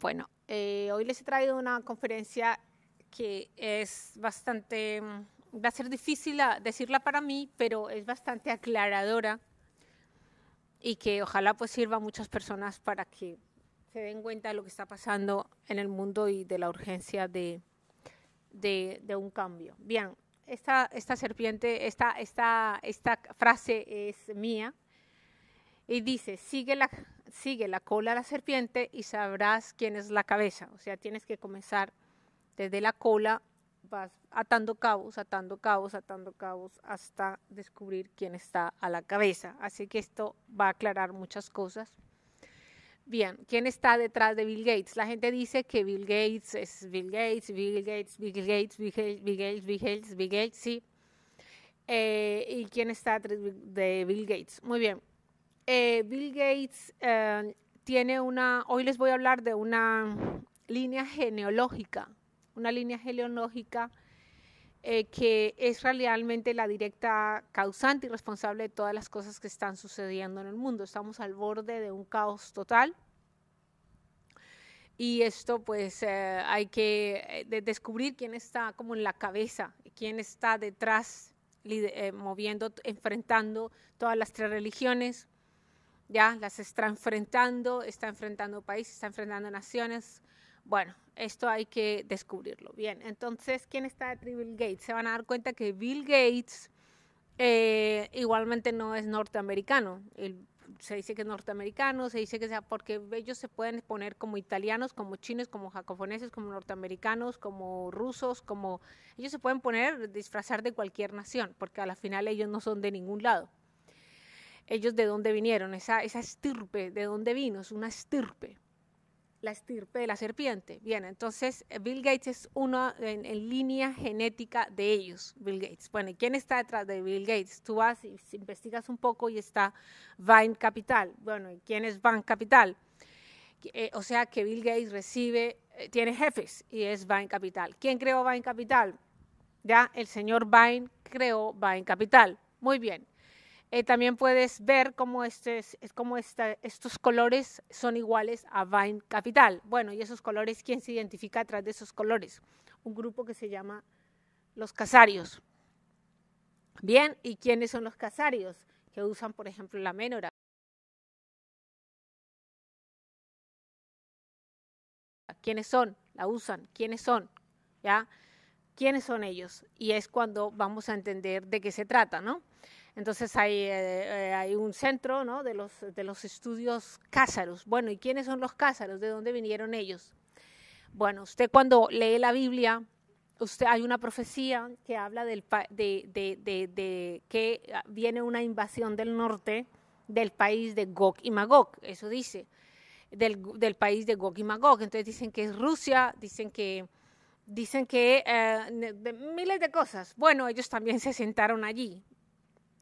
Bueno, eh, hoy les he traído una conferencia que es bastante, mm, va a ser difícil decirla para mí, pero es bastante aclaradora y que ojalá pues sirva a muchas personas para que se den cuenta de lo que está pasando en el mundo y de la urgencia de, un cambio. Bien, esta, esta serpiente, esta, esta frase es mía y dice, sigue la sigue la cola a la serpiente y sabrás quién es la cabeza. O sea, tienes que comenzar desde la cola, vas atando cabos, atando cabos, atando cabos, hasta descubrir quién está a la cabeza. Así que esto va a aclarar muchas cosas. Bien, ¿quién está detrás de Bill Gates? La gente dice que Bill Gates es Bill Gates, Bill Gates, Bill Gates, Bill Gates, Bill Gates, Bill Gates, Bill Gates, sí. Eh, ¿Y quién está detrás de Bill Gates? Muy bien, eh, Bill Gates eh, tiene una, hoy les voy a hablar de una línea genealógica, una línea genealógica eh, que es realmente la directa causante y responsable de todas las cosas que están sucediendo en el mundo. Estamos al borde de un caos total. Y esto pues hay que descubrir quién está como en la cabeza, quién está detrás, moviendo, enfrentando todas las tres religiones, ya las está enfrentando, está enfrentando países, está enfrentando naciones. Bueno, esto hay que descubrirlo. Bien, entonces, ¿quién está detrás de Bill Gates? Se van a dar cuenta que Bill Gates eh, igualmente no es norteamericano. se dice que es norteamericano, se dice que sea porque ellos se pueden poner como italianos, como chinos, como jacofoneses, como norteamericanos, como rusos, como ellos se pueden poner disfrazar de cualquier nación, porque al la final ellos no son de ningún lado ellos de dónde vinieron, esa, esa estirpe, de dónde vino, es una estirpe, la estirpe de la serpiente. Bien, entonces eh, Bill Gates es uno en, línea genética de ellos, Bill Gates. Bueno, ¿y quién está detrás de Bill Gates? Tú vas y investigas un poco y está Vine Capital. Bueno, ¿y quién es Vine Capital? Eh, o sea que Bill Gates recibe, eh, tiene jefes y es Vine Capital. ¿Quién creó Vine Capital? Ya, el señor Vine creó Vine Capital. Muy bien. Eh, también puedes ver cómo, estos colores son iguales a Vine Capital. Bueno, y esos colores, ¿quién se identifica atrás de esos colores? Un grupo que se llama los casarios. Bien, ¿y quiénes son los casarios? Que usan, por ejemplo, la menora. ¿Quiénes son? La usan. ¿Quiénes son? ¿Ya? ¿Quiénes son ellos? Y es cuando vamos a entender de qué se trata, ¿no? Entonces eh, hay, un centro de, los, de los estudios cázaros. Bueno, ¿y quiénes son los cázaros? ¿De dónde vinieron ellos? Bueno, usted cuando lee la Biblia, usted, hay una profecía que habla del, de, que viene una invasión del norte del país de Gog y Magog, eso dice, del, país de Gog y Magog. Entonces dicen que es Rusia, dicen que, dicen que eh, miles de cosas. Bueno, ellos también se sentaron allí,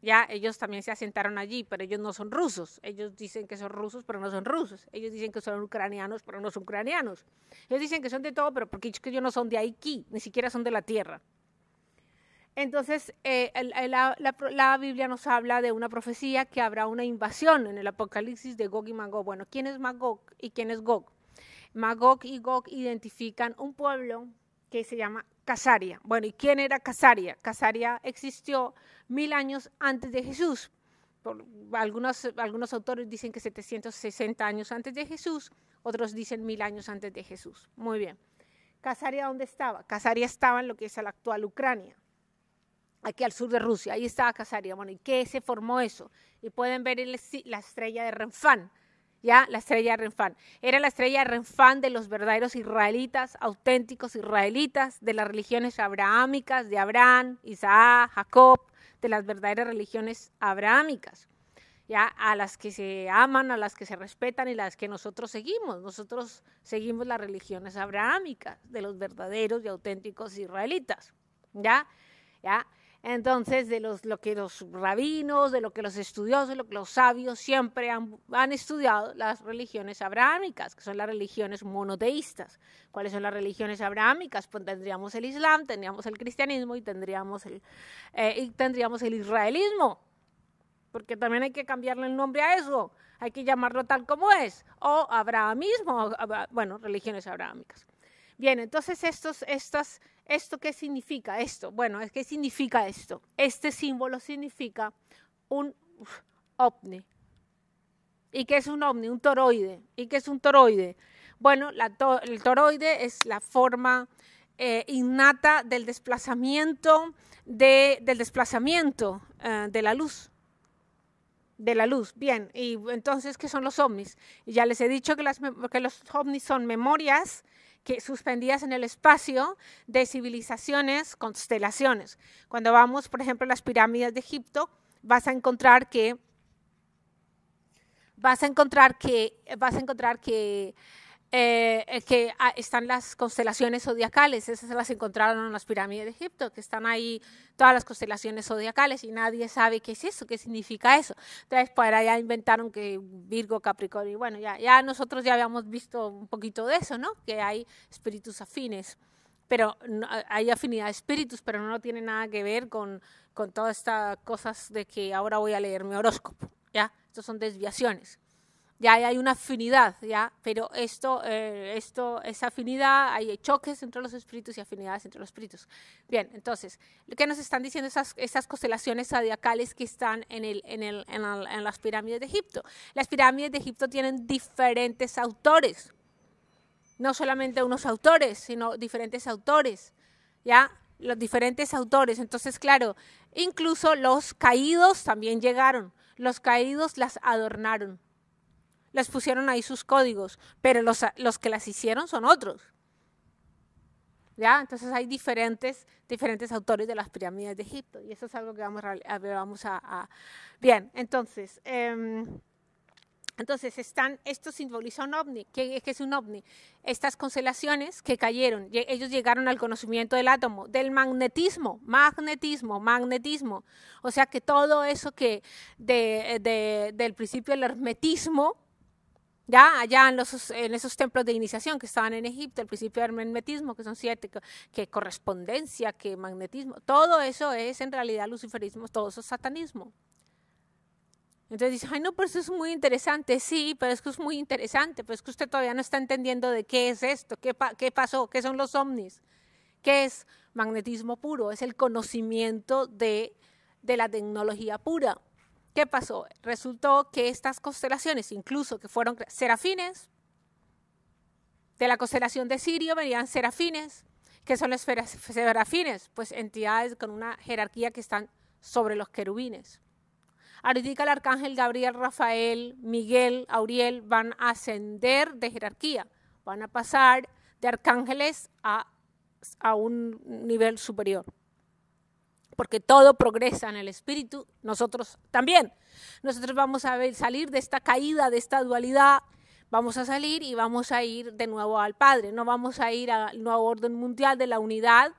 ya ellos también se asentaron allí, pero ellos no son rusos. Ellos dicen que son rusos, pero no son rusos. Ellos dicen que son ucranianos, pero no son ucranianos. Ellos dicen que son de todo, pero porque ellos no son de aquí, ni siquiera son de la tierra. Entonces, eh, la, la, Biblia nos habla de una profecía que habrá una invasión en el Apocalipsis de Gog y Magog. Bueno, ¿quién es Magog y quién es Gog? Magog y Gog identifican un pueblo que se llama Casaria. Bueno, ¿y quién era Casaria? Casaria existió mil años antes de Jesús. algunos, autores dicen que 760 años antes de Jesús, otros dicen mil años antes de Jesús. Muy bien. ¿Casaria dónde estaba? Casaria estaba en lo que es la actual Ucrania, aquí al sur de Rusia. Ahí estaba Casaria. Bueno, ¿y qué se formó eso? Y pueden ver la estrella de Renfán ya la estrella Renfán. Era la estrella Renfán de los verdaderos israelitas, auténticos israelitas, de las religiones abrahámicas, de Abraham, Isaac, Jacob, de las verdaderas religiones abrahámicas. Ya, a las que se aman, a las que se respetan y las que nosotros seguimos. Nosotros seguimos las religiones abrahámicas de los verdaderos y auténticos israelitas. ¿Ya? ¿Ya? entonces de los, lo que los rabinos, de lo que los estudiosos, de lo que los sabios siempre han, estudiado, las religiones abrahámicas, que son las religiones monoteístas. ¿Cuáles son las religiones abrahámicas? Pues tendríamos el Islam, tendríamos el cristianismo y tendríamos el, eh, y tendríamos el israelismo, porque también hay que cambiarle el nombre a eso, hay que llamarlo tal como es, o abrahamismo, bueno, religiones abrahámicas. Bien, entonces ¿esto qué significa? Esto, bueno, ¿qué significa esto? Este símbolo significa un ovni. ¿Y qué es un ovni? Un toroide. ¿Y qué es un toroide? Bueno, el toroide es la forma eh, innata del desplazamiento, de, del desplazamiento eh, de la luz de la luz. Bien, y entonces, ¿qué son los ovnis? ya les he dicho que, que los ovnis son memorias que suspendidas en el espacio de civilizaciones, constelaciones. Cuando vamos, por ejemplo, a las pirámides de Egipto, vas a encontrar que vas a encontrar que vas a encontrar que eh, eh, que ah, están las constelaciones zodiacales, esas las encontraron en las pirámides de Egipto, que están ahí todas las constelaciones zodiacales y nadie sabe qué es eso, qué significa eso. Entonces, por allá inventaron que Virgo, Capricornio, bueno, ya, nosotros ya habíamos visto un poquito de eso, ¿no? Que hay espíritus afines pero hay afinidad de espíritus, pero no tiene nada que ver con, con todas estas cosas de que ahora voy a leer mi horóscopo, ¿ya? Estas son desviaciones ya hay una afinidad, ¿ya? Pero esto, eh, esto, esa afinidad, hay choques entre los espíritus y afinidades entre los espíritus. Bien, entonces, lo que nos están diciendo esas, esas constelaciones zodiacales que están en, el, en, en las pirámides de Egipto? Las pirámides de Egipto tienen diferentes autores, no solamente unos autores, sino diferentes autores, ¿ya? Los diferentes autores. Entonces, claro, incluso los caídos también llegaron. Los caídos las adornaron les pusieron ahí sus códigos, pero los, los que las hicieron son otros. ¿Ya? Entonces hay diferentes, diferentes autores de las pirámides de Egipto y eso es algo que vamos a... Vamos a, bien, entonces, em, entonces están, esto simboliza un ovni. ¿Qué, ¿Qué, es un ovni? Estas constelaciones que cayeron, ellos llegaron al conocimiento del átomo, del magnetismo, magnetismo, magnetismo. O sea que todo eso que de, del principio del hermetismo, ya allá en, los, esos templos de iniciación que estaban en Egipto, el principio del magnetismo, que son siete, que, correspondencia, que magnetismo, todo eso es en realidad luciferismo, todo eso es satanismo. Entonces dice, ay no, pero eso es muy interesante, sí, pero es que es muy interesante, pero es que usted todavía no está entendiendo de qué es esto, qué, pasó, qué son los ovnis, qué es magnetismo puro, es el conocimiento de, de la tecnología pura. ¿Qué pasó? Resultó que estas constelaciones, incluso que fueron serafines, de la constelación de Sirio venían serafines. que son los serafines? Pues entidades con una jerarquía que están sobre los querubines. Ahorita el arcángel Gabriel, Rafael, Miguel, Auriel van a ascender de jerarquía, van a pasar de arcángeles a, a un nivel superior porque todo progresa en el espíritu, nosotros también. Nosotros vamos a salir de esta caída, de esta dualidad, vamos a salir y vamos a ir de nuevo al Padre, no vamos a ir al nuevo orden mundial de la unidad,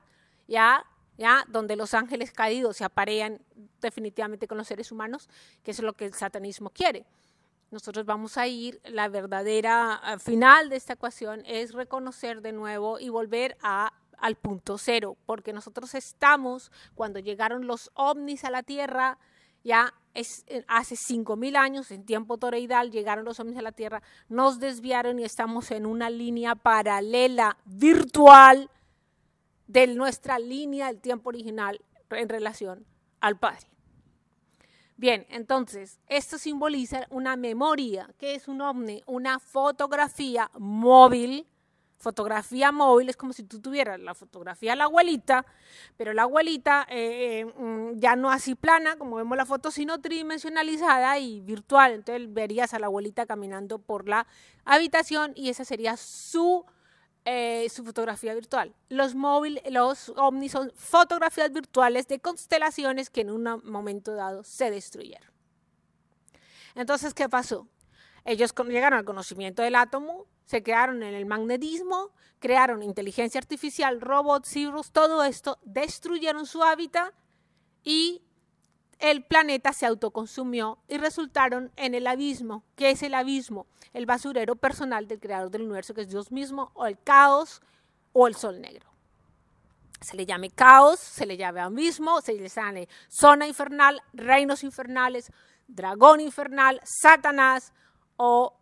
ya, ya, donde los ángeles caídos se aparean definitivamente con los seres humanos, que es lo que el satanismo quiere. Nosotros vamos a ir, la verdadera eh, final de esta ecuación es reconocer de nuevo y volver a al punto cero, porque nosotros estamos, cuando llegaron los ovnis a la Tierra, ya es, eh, hace 5.000 años, en tiempo toroidal, llegaron los ovnis a la Tierra, nos desviaron y estamos en una línea paralela, virtual, de nuestra línea del tiempo original en relación al Padre. Bien, entonces, esto simboliza una memoria, que es un ovni, una fotografía móvil fotografía móvil es como si tú tuvieras la fotografía de la abuelita, pero la abuelita eh, eh, mm, ya no así plana, como vemos la foto, sino tridimensionalizada y virtual. Entonces verías a la abuelita caminando por la habitación y esa sería su, eh, su fotografía virtual. Los móviles, los ovnis son fotografías virtuales de constelaciones que en un momento dado se destruyeron. Entonces, ¿qué pasó? Ellos llegaron al conocimiento del átomo, se crearon en el magnetismo, crearon inteligencia artificial, robots, cirrus, todo esto, destruyeron su hábitat y el planeta se autoconsumió y resultaron en el abismo. que es el abismo? El basurero personal del creador del universo, que es Dios mismo, o el caos, o el sol negro. Se le llame caos, se le llame abismo, se le llame zona infernal, reinos infernales, dragón infernal, Satanás, o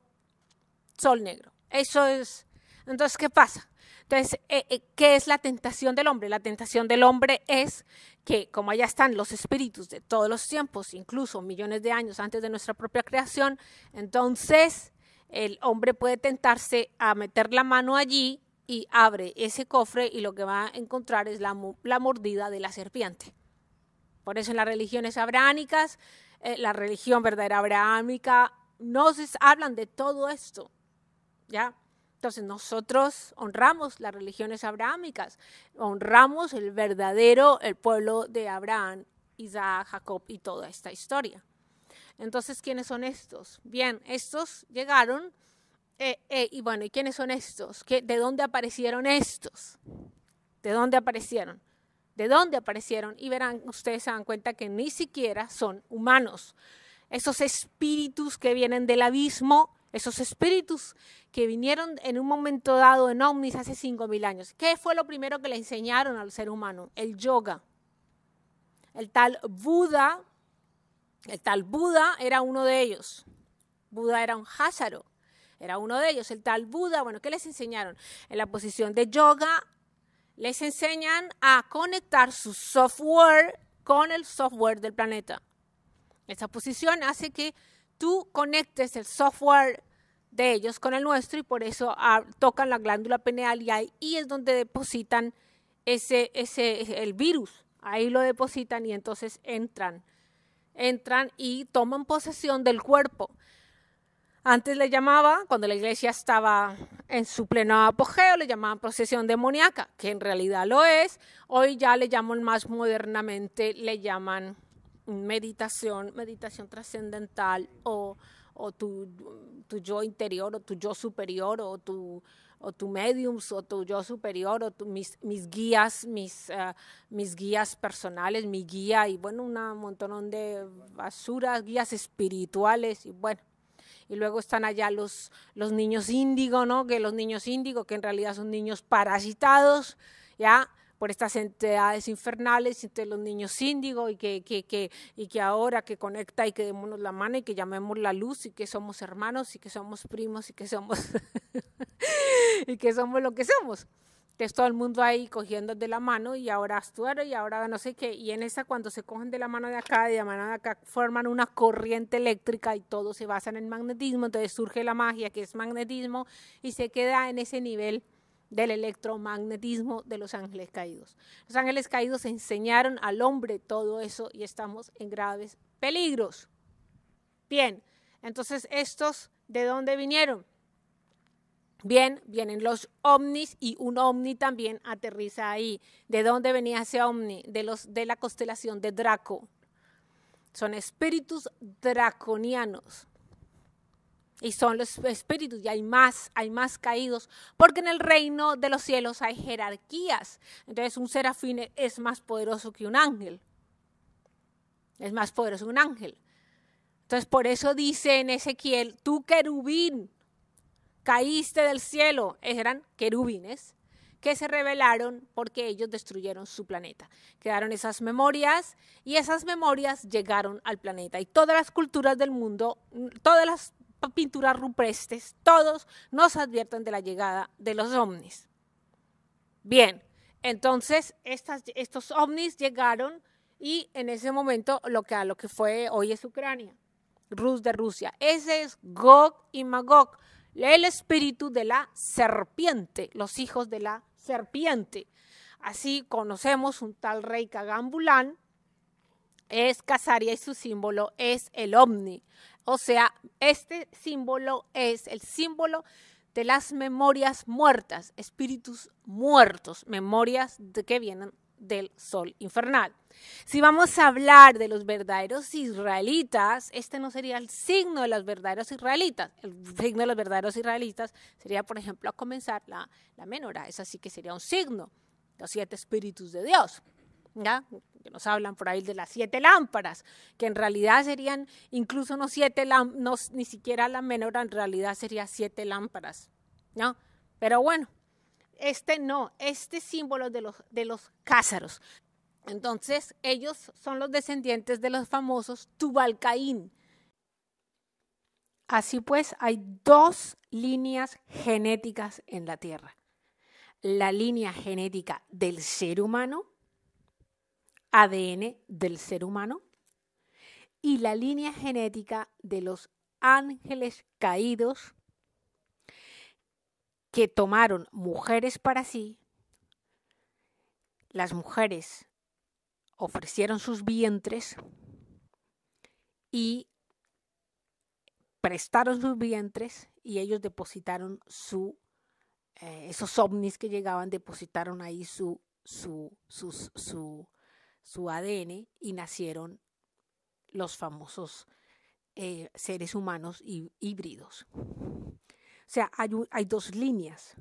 sol negro. Eso es. Entonces, ¿qué pasa? Entonces, eh, eh, ¿qué es la tentación del hombre? La tentación del hombre es que, como allá están los espíritus de todos los tiempos, incluso millones de años antes de nuestra propia creación, entonces el hombre puede tentarse a meter la mano allí y abre ese cofre y lo que va a encontrar es la, la mordida de la serpiente. Por eso en las religiones abrahámicas, eh, la religión verdadera abrahámica no hablan de todo esto, ¿ya? Entonces nosotros honramos las religiones abrahámicas, honramos el verdadero, el pueblo de Abraham, Isaac, Jacob y toda esta historia. Entonces, ¿quiénes son estos? Bien, estos llegaron, eh, eh, y bueno, ¿y quiénes son estos? ¿De dónde aparecieron estos? ¿De dónde aparecieron? ¿De dónde aparecieron? Y verán, ustedes se dan cuenta que ni siquiera son humanos esos espíritus que vienen del abismo, esos espíritus que vinieron en un momento dado en Omnis hace 5.000 años. ¿Qué fue lo primero que le enseñaron al ser humano? El yoga. El tal Buda, el tal Buda era uno de ellos. Buda era un házaro, era uno de ellos. El tal Buda, bueno, ¿qué les enseñaron? En la posición de yoga les enseñan a conectar su software con el software del planeta. Esa posición hace que tú conectes el software de ellos con el nuestro y por eso ah, tocan la glándula pineal y ahí es donde depositan ese, ese, el virus. Ahí lo depositan y entonces entran. Entran y toman posesión del cuerpo. Antes le llamaba, cuando la iglesia estaba en su pleno apogeo, le llamaban procesión demoníaca, que en realidad lo es. Hoy ya le llaman más modernamente, le llaman meditación, meditación trascendental o, o tu, tu, yo interior o tu yo superior o tu, o tu mediums o tu yo superior o mis, guías, mis, eh, mis guías personales, mi guía y bueno, un montón de basuras, guías espirituales y bueno. Y luego están allá los, los niños índigo, ¿no? Que los niños índigo, que en realidad son niños parasitados, ¿ya? por estas entidades infernales, entre los niños índigo y que, que, y que ahora que conecta y que démonos la mano y que llamemos la luz y que somos hermanos y que somos primos y que somos y que somos lo que somos. Entonces todo el mundo ahí cogiendo de la mano y ahora astuero y ahora no sé qué. Y en esa cuando se cogen de la mano de acá, de la mano de acá, forman una corriente eléctrica y todo se basa en el magnetismo. Entonces surge la magia que es magnetismo y se queda en ese nivel del electromagnetismo de los ángeles caídos. Los ángeles caídos enseñaron al hombre todo eso y estamos en graves peligros. Bien, entonces estos, ¿de dónde vinieron? Bien, vienen los ovnis y un ovni también aterriza ahí. ¿De dónde venía ese ovni? De, los, de la constelación de Draco. Son espíritus draconianos. Y son los espíritus, y hay más, hay más caídos, porque en el reino de los cielos hay jerarquías. Entonces un serafín es más poderoso que un ángel. Es más poderoso que un ángel. Entonces por eso dice en Ezequiel, tú querubín, caíste del cielo. Eran querubines que se rebelaron porque ellos destruyeron su planeta. Quedaron esas memorias y esas memorias llegaron al planeta. Y todas las culturas del mundo, todas las pinturas ruprestes, todos nos advierten de la llegada de los ovnis. Bien, entonces estos ovnis llegaron y en ese momento lo que, fue hoy es Ucrania, Rus de Rusia. Ese es Gog y Magog, el espíritu de la serpiente, los hijos de la serpiente. Así conocemos un tal rey Kagambulán, es Casaria y su símbolo es el ovni. O sea, este símbolo es el símbolo de las memorias muertas, espíritus muertos, memorias que vienen del sol infernal. Si vamos a hablar de los verdaderos israelitas, este no sería el signo de los verdaderos israelitas. El signo de los verdaderos israelitas sería, por ejemplo, a comenzar la, la menorá. Es sí que sería un signo, los siete espíritus de Dios. ¿ya? nos hablan por ahí de las siete lámparas, que en realidad serían incluso no siete lámparas, ni siquiera la menor, en realidad sería siete lámparas, ¿no? Pero bueno, este no, este símbolo de los, de los cázaros. Entonces, ellos son los descendientes de los famosos Tubalcaín. Así pues, hay dos líneas genéticas en la Tierra. La línea genética del ser humano ADN del ser humano y la línea genética de los ángeles caídos que tomaron mujeres para sí. Las mujeres ofrecieron sus vientres y prestaron sus vientres y ellos depositaron su, eh, esos ovnis que llegaban, depositaron ahí su, su, su ADN y nacieron los famosos eh, seres humanos híbridos. O sea, hay, hay dos líneas.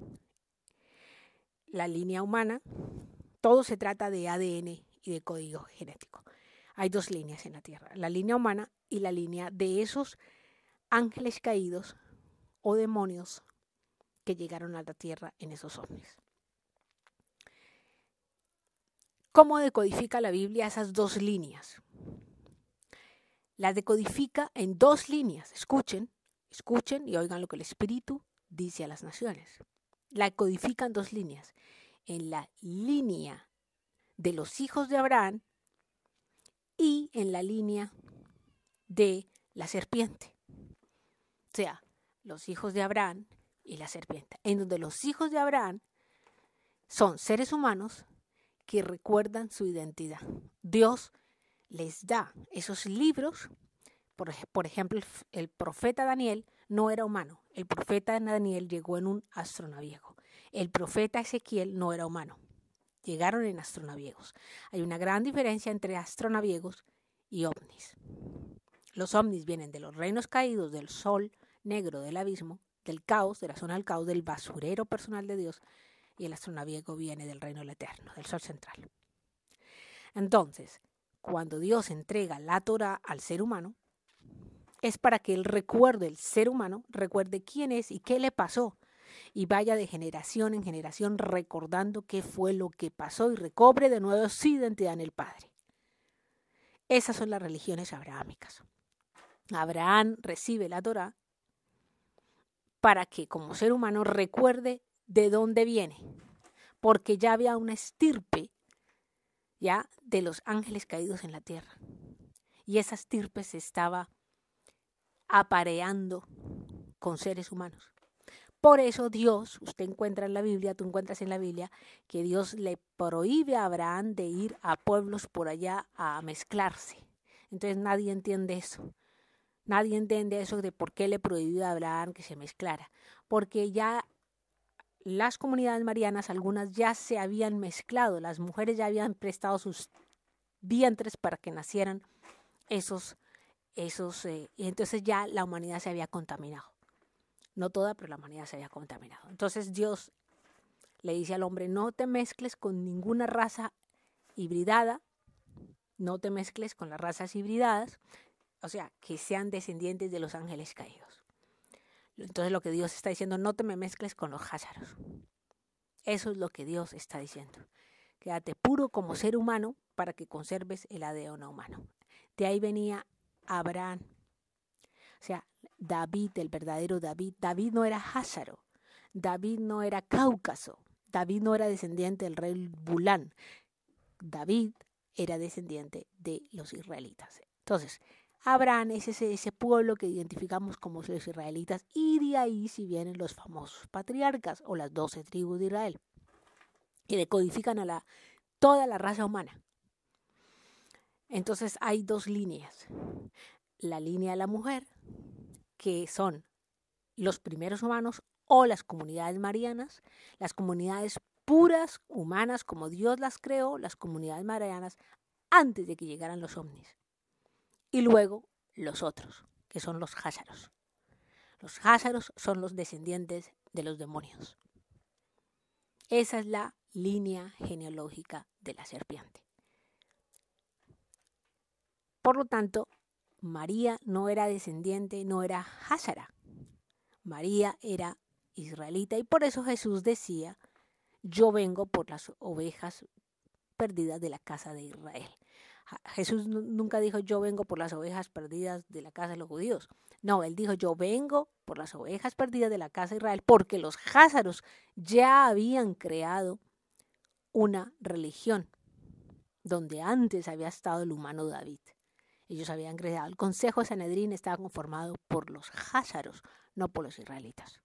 La línea humana, todo se trata de ADN y de código genético. Hay dos líneas en la Tierra, la línea humana y la línea de esos ángeles caídos o demonios que llegaron a la Tierra en esos ovnis. ¿Cómo decodifica la Biblia esas dos líneas? La decodifica en dos líneas. Escuchen, escuchen y oigan lo que el Espíritu dice a las naciones. La codifica en dos líneas. En la línea de los hijos de Abraham y en la línea de la serpiente. O sea, los hijos de Abraham y la serpiente. En donde los hijos de Abraham son seres humanos que recuerdan su identidad. Dios les da esos libros. Por, ejemplo, el profeta Daniel no era humano. El profeta Daniel llegó en un astronaviego. El profeta Ezequiel no era humano. Llegaron en astronaviegos. Hay una gran diferencia entre astronaviegos y ovnis. Los ovnis vienen de los reinos caídos, del sol negro, del abismo, del caos, de la zona del caos, del basurero personal de Dios y el astronaviego viene del reino eterno, del sol central. Entonces, cuando Dios entrega la Torah al ser humano, es para que el recuerde, el ser humano, recuerde quién es y qué le pasó. Y vaya de generación en generación recordando qué fue lo que pasó y recobre de nuevo su identidad en el Padre. Esas son las religiones abrahámicas. Abraham recibe la Torah para que como ser humano recuerde de dónde viene, porque ya había una estirpe ya de los ángeles caídos en la tierra. Y esa estirpe se estaba apareando con seres humanos. Por eso Dios, usted encuentra en la Biblia, tú encuentras en la Biblia, que Dios le prohíbe a Abraham de ir a pueblos por allá a mezclarse. Entonces nadie entiende eso. Nadie entiende eso de por qué le prohibió a Abraham que se mezclara. Porque ya las comunidades marianas, algunas ya se habían mezclado, las mujeres ya habían prestado sus vientres para que nacieran esos, esos, eh, y entonces ya la humanidad se había contaminado. No toda, pero la humanidad se había contaminado. Entonces Dios le dice al hombre, no te mezcles con ninguna raza hibridada, no te mezcles con las razas hibridadas, o sea, que sean descendientes de los ángeles caídos. Entonces lo que Dios está diciendo, no te me mezcles con los házaros. Eso es lo que Dios está diciendo. Quédate puro como ser humano para que conserves el ADN humano. De ahí venía Abraham. O sea, David, el verdadero David. David no era házaro. David no era cáucaso. David no era descendiente del rey Bulán. David era descendiente de los israelitas. Entonces, Abraham es ese, ese pueblo que identificamos como los israelitas y de ahí si vienen los famosos patriarcas o las doce tribus de Israel, que decodifican a la, toda la raza humana. Entonces hay dos líneas. La línea de la mujer, que son los primeros humanos o las comunidades marianas, las comunidades puras humanas como Dios las creó, las comunidades marianas, antes de que llegaran los ovnis y luego los otros, que son los házaros. Los házaros son los descendientes de los demonios. Esa es la línea genealógica de la serpiente. Por lo tanto, María no era descendiente, no era házara. María era israelita y por eso Jesús decía, yo vengo por las ovejas perdidas de la casa de Israel. Jesús nunca dijo yo vengo por las ovejas perdidas de la casa de los judíos. No, él dijo yo vengo por las ovejas perdidas de la casa de Israel porque los házaros ya habían creado una religión donde antes había estado el humano David. Ellos habían creado. El Consejo de Sanedrín estaba conformado por los házaros, no por los israelitas.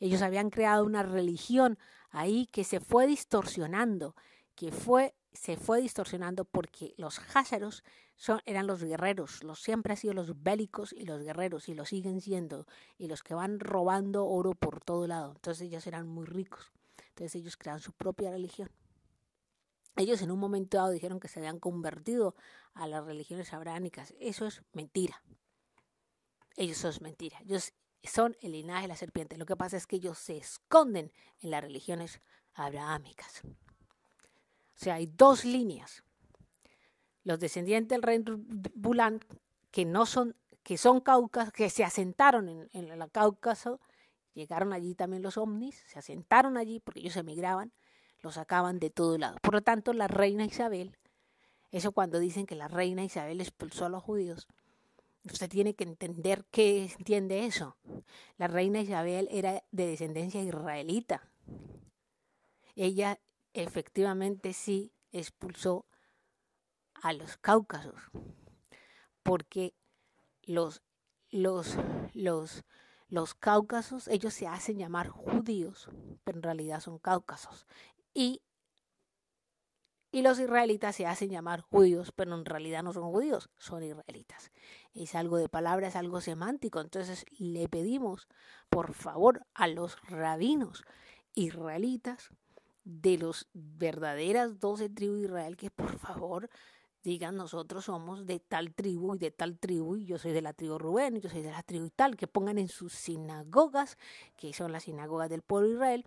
Ellos habían creado una religión ahí que se fue distorsionando que fue, se fue distorsionando porque los házaros son, eran los guerreros, los siempre han sido los bélicos y los guerreros, y lo siguen siendo, y los que van robando oro por todo lado. Entonces ellos eran muy ricos. Entonces ellos crean su propia religión. Ellos en un momento dado dijeron que se habían convertido a las religiones abrahámicas. Eso es mentira. Ellos son mentira. Ellos son el linaje de la serpiente. Lo que pasa es que ellos se esconden en las religiones abrahámicas. O sea, hay dos líneas. Los descendientes del rey Bulán, que no son, que son caucas, que se asentaron en, el Cáucaso, llegaron allí también los ovnis, se asentaron allí porque ellos emigraban, los sacaban de todo lado. Por lo tanto, la reina Isabel, eso cuando dicen que la reina Isabel expulsó a los judíos, usted tiene que entender qué entiende eso. La reina Isabel era de descendencia israelita. Ella efectivamente sí expulsó a los cáucasos, porque los, los, los, cáucasos, ellos se hacen llamar judíos, pero en realidad son cáucasos. Y, y los israelitas se hacen llamar judíos, pero en realidad no son judíos, son israelitas. Es algo de palabra, es algo semántico. Entonces le pedimos, por favor, a los rabinos israelitas de los verdaderas doce tribus de Israel que por favor digan nosotros somos de tal tribu y de tal tribu y yo soy de la tribu Rubén, yo soy de la tribu y tal, que pongan en sus sinagogas, que son las sinagogas del pueblo de Israel,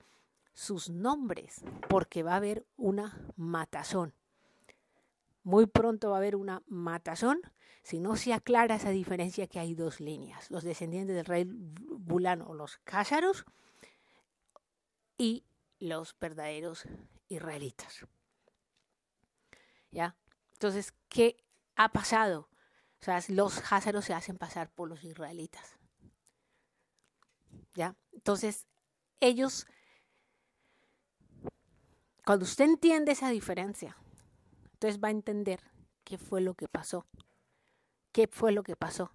sus nombres, porque va a haber una matazón. Muy pronto va a haber una matazón si no se aclara esa diferencia que hay dos líneas, los descendientes del rey Bulano, los cázaros y los verdaderos israelitas. ¿Ya? Entonces, ¿qué ha pasado? O sea, los házaros se hacen pasar por los israelitas. ¿Ya? Entonces, ellos, cuando usted entiende esa diferencia, entonces va a entender qué fue lo que pasó. ¿Qué fue lo que pasó?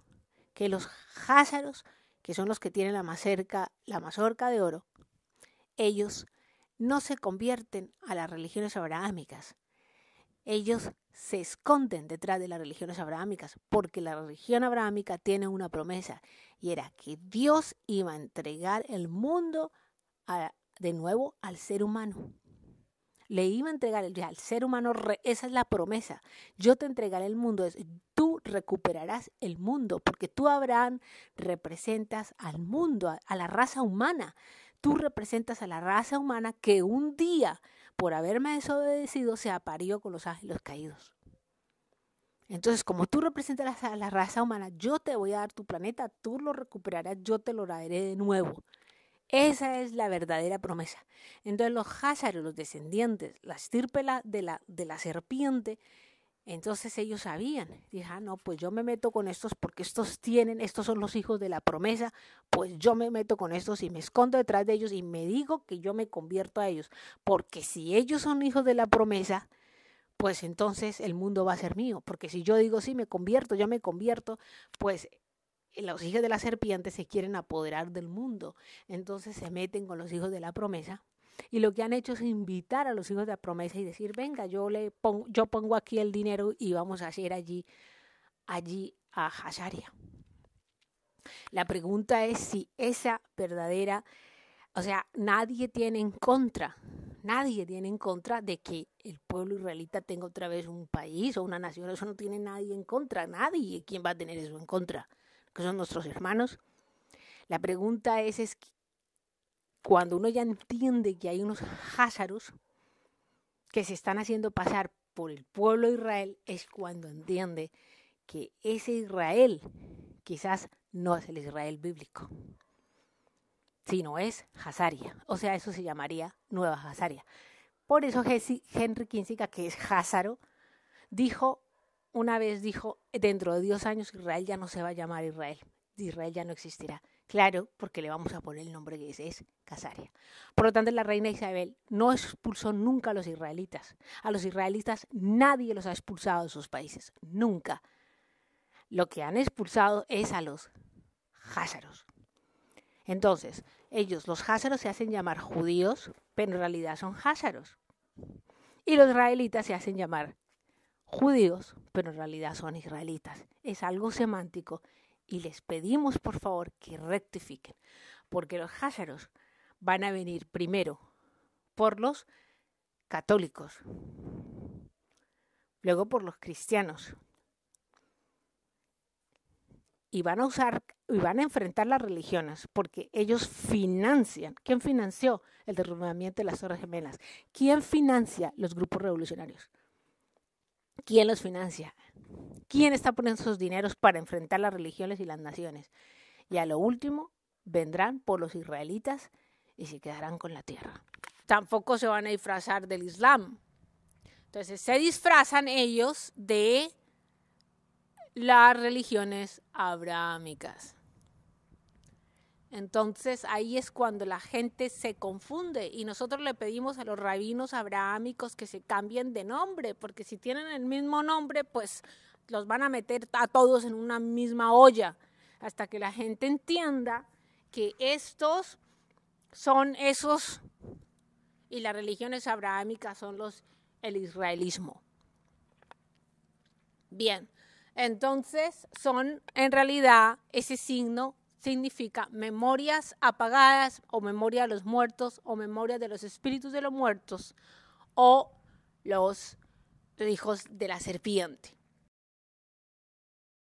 Que los házaros, que son los que tienen la más cerca, la mazorca de oro, ellos no se convierten a las religiones abrahámicas. Ellos se esconden detrás de las religiones abrahámicas, porque la religión abrahámica tiene una promesa, y era que Dios iba a entregar el mundo de nuevo al ser humano. Le iba a entregar al ser humano, esa es la promesa. Yo te entregaré el mundo, es, tú recuperarás el mundo, porque tú, Abraham, representas al mundo, a la raza humana tú representas a la raza humana que un día, por haberme desobedecido, se aparió con los ángeles caídos. Entonces, como tú representas a la raza humana, yo te voy a dar tu planeta, tú lo recuperarás, yo te lo daré de nuevo. Esa es la verdadera promesa. Entonces los házaros, los descendientes, la estirpe de la, de la serpiente, entonces ellos sabían, dije, ah, no, pues yo me meto con estos porque estos tienen, estos son los hijos de la promesa, pues yo me meto con estos y me escondo detrás de ellos y me digo que yo me convierto a ellos, porque si ellos son hijos de la promesa, pues entonces el mundo va a ser mío, porque si yo digo, sí, me convierto, yo me convierto, pues los hijos de la serpiente se quieren apoderar del mundo, entonces se meten con los hijos de la promesa y lo que han hecho es invitar a los hijos de la promesa y decir, venga, yo, le pongo, yo pongo aquí el dinero y vamos a hacer allí, allí a Hasharia. La pregunta es si esa verdadera, o sea, nadie tiene en contra, nadie tiene en contra de que el pueblo israelita tenga otra vez un país o una nación, eso no tiene nadie en contra, nadie, ¿quién va a tener eso en contra? Que son nuestros hermanos. La pregunta es, es cuando uno ya entiende que hay unos házaros que se están haciendo pasar por el pueblo de Israel, es cuando entiende que ese Israel quizás no es el Israel bíblico, sino es Hazaria. O sea, eso se llamaría Nueva Hazaria. Por eso Henry Kinsica, que es Hazaro, dijo, una vez dijo, dentro de 10 años Israel ya no se va a llamar Israel, Israel ya no existirá. Claro, porque le vamos a poner el nombre que es, Casaria. Por lo tanto, la reina Isabel no expulsó nunca a los israelitas. A los israelitas nadie los ha expulsado de sus países, nunca. Lo que han expulsado es a los házaros. Entonces, ellos, los házaros, se hacen llamar judíos, pero en realidad son házaros. Y los israelitas se hacen llamar judíos, pero en realidad son israelitas. Es algo semántico y les pedimos por favor que rectifiquen, porque los házaros van a venir primero por los católicos, luego por los cristianos, y van a usar y van a enfrentar las religiones porque ellos financian. ¿Quién financió el derrumbamiento de las Torres Gemelas? ¿Quién financia los grupos revolucionarios? ¿Quién los financia? quién está poniendo esos dineros para enfrentar las religiones y las naciones. Y a lo último vendrán por los israelitas y se quedarán con la tierra. Tampoco se van a disfrazar del Islam. Entonces se disfrazan ellos de las religiones abrahámicas. Entonces ahí es cuando la gente se confunde y nosotros le pedimos a los rabinos abrahámicos que se cambien de nombre, porque si tienen el mismo nombre, pues los van a meter a todos en una misma olla, hasta que la gente entienda que estos son esos, y las religiones abrahámicas son los, el israelismo. Bien, entonces son en realidad ese signo significa memorias apagadas o memoria de los muertos o memoria de los espíritus de los muertos o los hijos de la serpiente.